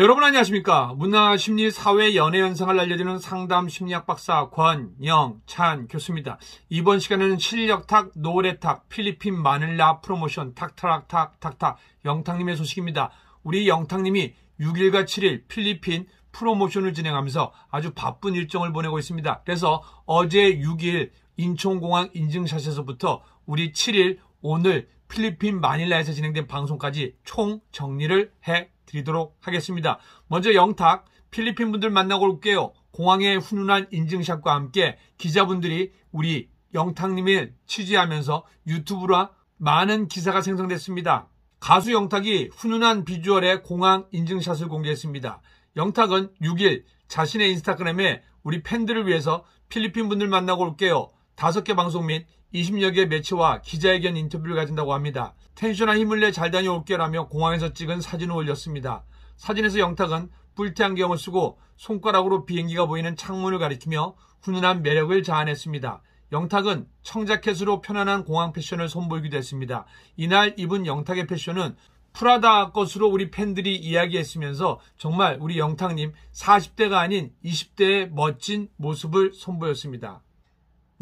여러분 안녕하십니까? 문화, 심리, 사회, 연애 현상을 알려드리는 상담 심리학 박사 권영찬 교수입니다. 이번 시간에는 실력탁, 노래탁, 필리핀 마닐라 프로모션, 탁탁락탁 탁탁, 영탁님의 소식입니다. 우리 영탁님이 6일과 7일 필리핀 프로모션을 진행하면서 아주 바쁜 일정을 보내고 있습니다. 그래서 어제 6일 인천공항 인증샷에서부터 우리 7일 오늘 필리핀 마닐라에서 진행된 방송까지 총 정리를 해 드리도록 하겠습니다. 먼저 영탁, 필리핀 분들 만나고 올게요. 공항의 훈훈한 인증샷과 함께 기자분들이 우리 영탁님을 취재하면서 유튜브라 많은 기사가 생성됐습니다. 가수 영탁이 훈훈한 비주얼의 공항 인증샷을 공개했습니다. 영탁은 6일 자신의 인스타그램에 우리 팬들을 위해서 필리핀 분들 만나고 올게요. 5개 방송 및 20여 개 매체와 기자회견 인터뷰를 가진다고 합니다. 텐션한 힘을 내 잘 다녀올게라며 공항에서 찍은 사진을 올렸습니다. 사진에서 영탁은 뿔테안경을 쓰고 손가락으로 비행기가 보이는 창문을 가리키며 훈훈한 매력을 자아냈습니다. 영탁은 청자켓으로 편안한 공항 패션을 선보이기도 했습니다. 이날 입은 영탁의 패션은 프라다 것으로 우리 팬들이 이야기했으면서 정말 우리 영탁님 40대가 아닌 20대의 멋진 모습을 선보였습니다.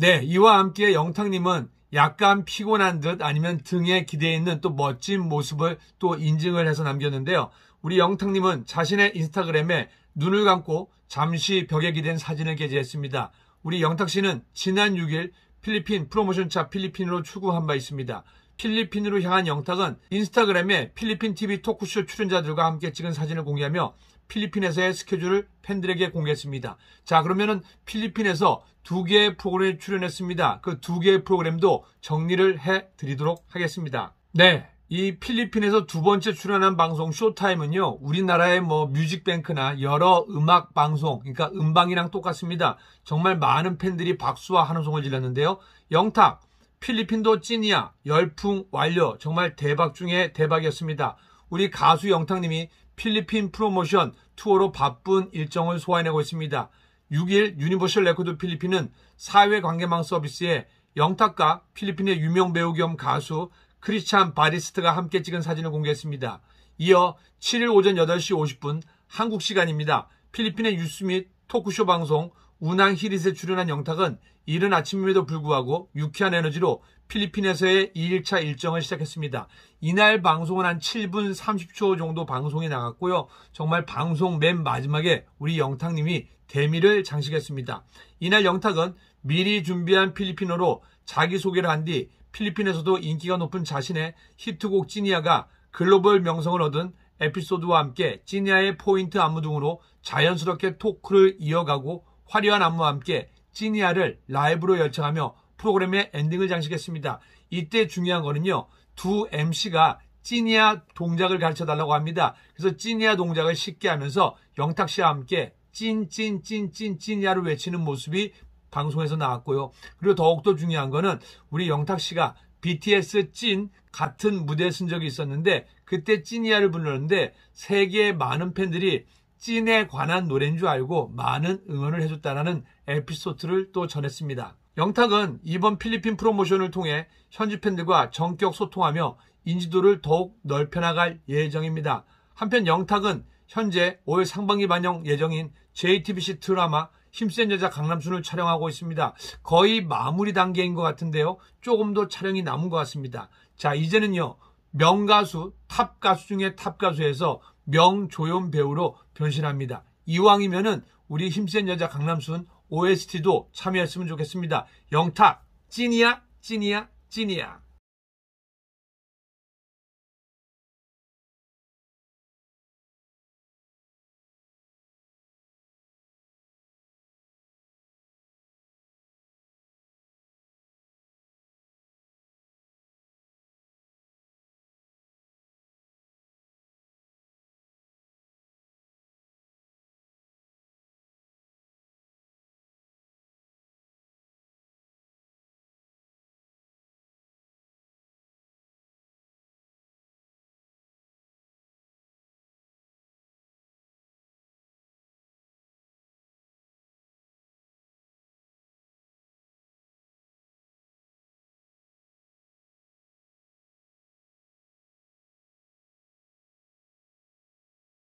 네, 이와 함께 영탁님은 약간 피곤한 듯 아니면 등에 기대 있는 또 멋진 모습을 또 인증을 해서 남겼는데요. 우리 영탁님은 자신의 인스타그램에 눈을 감고 잠시 벽에 기댄 사진을 게재했습니다. 우리 영탁 씨는 지난 6일 필리핀 프로모션차 필리핀으로 출국한 바 있습니다. 필리핀으로 향한 영탁은 인스타그램에 필리핀 TV 토크쇼 출연자들과 함께 찍은 사진을 공개하며 필리핀에서의 스케줄을 팬들에게 공개했습니다. 자, 그러면은 필리핀에서 두 개의 프로그램에 출연했습니다. 그 두 개의 프로그램도 정리를 해 드리도록 하겠습니다. 네. 이 필리핀에서 두 번째 출연한 방송 쇼타임은요, 우리나라의 뭐 뮤직뱅크나 여러 음악 방송, 그러니까 음방이랑 똑같습니다. 정말 많은 팬들이 박수와 한우송을 질렀는데요. 영탁, 필리핀도 찐이야, 열풍 완료, 정말 대박 중에 대박이었습니다. 우리 가수 영탁님이 필리핀 프로모션 투어로 바쁜 일정을 소화해내고 있습니다. 6일 유니버셜 레코드 필리핀은 사회관계망 서비스에 영탁과 필리핀의 유명 배우 겸 가수 크리스찬 바리스트가 함께 찍은 사진을 공개했습니다. 이어 7일 오전 8시 50분 한국 시간입니다. 필리핀의 뉴스 및 토크쇼 방송 운항 히릿에 출연한 영탁은 이른 아침임에도 불구하고 유쾌한 에너지로 필리핀에서의 2일차 일정을 시작했습니다. 이날 방송은 한 7분 30초 정도 방송이 나갔고요. 정말 방송 맨 마지막에 우리 영탁님이 대미를 장식했습니다. 이날 영탁은 미리 준비한 필리핀어로 자기소개를 한 뒤 필리핀에서도 인기가 높은 자신의 히트곡 찌니아가 글로벌 명성을 얻은 에피소드와 함께 찌니아의 포인트 안무 등으로 자연스럽게 토크를 이어가고 화려한 안무와 함께 찌니아를 라이브로 열창하며 프로그램의 엔딩을 장식했습니다. 이때 중요한 거는요. 두 MC가 찌니아 동작을 가르쳐 달라고 합니다. 그래서 찌니아 동작을 쉽게 하면서 영탁 씨와 함께 찐찐찐찐 찐야를 이 외치는 모습이 방송에서 나왔고요. 그리고 더욱더 중요한 거는 우리 영탁 씨가 BTS 찐 같은 무대에 쓴 적이 있었는데 그때 찐이야를 불렀는데 세계의 많은 팬들이 찐에 관한 노래인 줄 알고 많은 응원을 해줬다라는 에피소드를 또 전했습니다. 영탁은 이번 필리핀 프로모션을 통해 현지 팬들과 정격 소통하며 인지도를 더욱 넓혀나갈 예정입니다. 한편 영탁은 현재 올 상반기 반영 예정인 JTBC 드라마 힘센 여자 강남순을 촬영하고 있습니다. 거의 마무리 단계인 것 같은데요. 조금 더 촬영이 남은 것 같습니다. 자, 이제는요. 명가수, 탑 가수 중에 탑 가수에서 명조연 배우로 변신합니다. 이왕이면은 우리 힘센 여자 강남순 OST도 참여했으면 좋겠습니다. 영탁 찐이야 찐이야 찐이야